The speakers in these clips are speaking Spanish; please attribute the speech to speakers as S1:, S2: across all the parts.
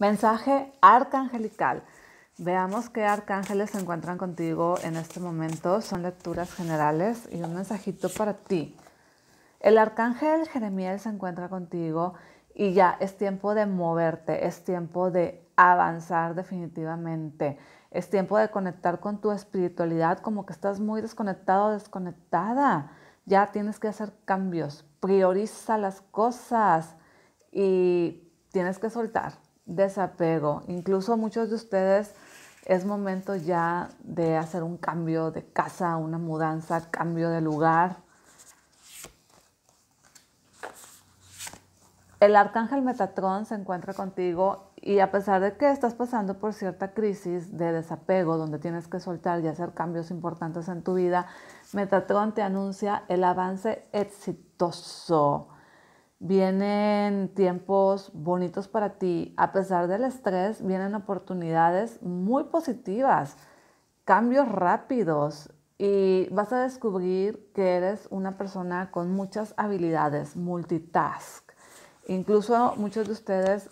S1: Mensaje arcangelical. Veamos qué arcángeles se encuentran contigo en este momento. Son lecturas generales y un mensajito para ti. El arcángel Jeremiel se encuentra contigo y ya es tiempo de moverte, es tiempo de avanzar definitivamente, es tiempo de conectar con tu espiritualidad como que estás muy desconectado desconectada. Ya tienes que hacer cambios, prioriza las cosas y tienes que soltar desapego. Incluso muchos de ustedes es momento ya de hacer un cambio de casa, una mudanza, cambio de lugar. El arcángel Metatron se encuentra contigo y a pesar de que estás pasando por cierta crisis de desapego, donde tienes que soltar y hacer cambios importantes en tu vida, Metatron te anuncia el avance exitoso Vienen tiempos bonitos para ti. A pesar del estrés, vienen oportunidades muy positivas, cambios rápidos y vas a descubrir que eres una persona con muchas habilidades, multitask. Incluso muchos de ustedes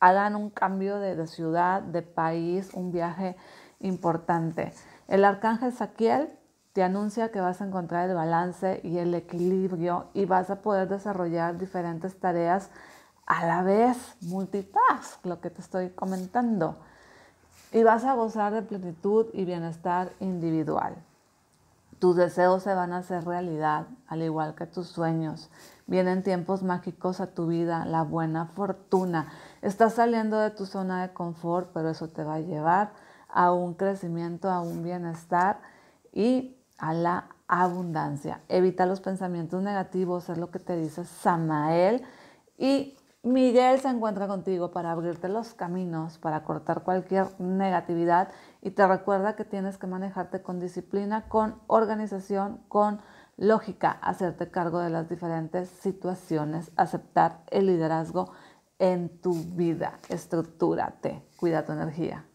S1: hagan un cambio de, ciudad, de país, un viaje importante. El arcángel Saquiel te anuncia que vas a encontrar el balance y el equilibrio y vas a poder desarrollar diferentes tareas a la vez, multitask, lo que te estoy comentando. Y vas a gozar de plenitud y bienestar individual. Tus deseos se van a hacer realidad, al igual que tus sueños. Vienen tiempos mágicos a tu vida, la buena fortuna. Estás saliendo de tu zona de confort, pero eso te va a llevar a un crecimiento, a un bienestar y a la abundancia. Evita los pensamientos negativos, es lo que te dice Samael. Y Miguel se encuentra contigo para abrirte los caminos, para cortar cualquier negatividad y te recuerda que tienes que manejarte con disciplina, con organización, con lógica, hacerte cargo de las diferentes situaciones, aceptar el liderazgo en tu vida. Estructúrate, cuida tu energía.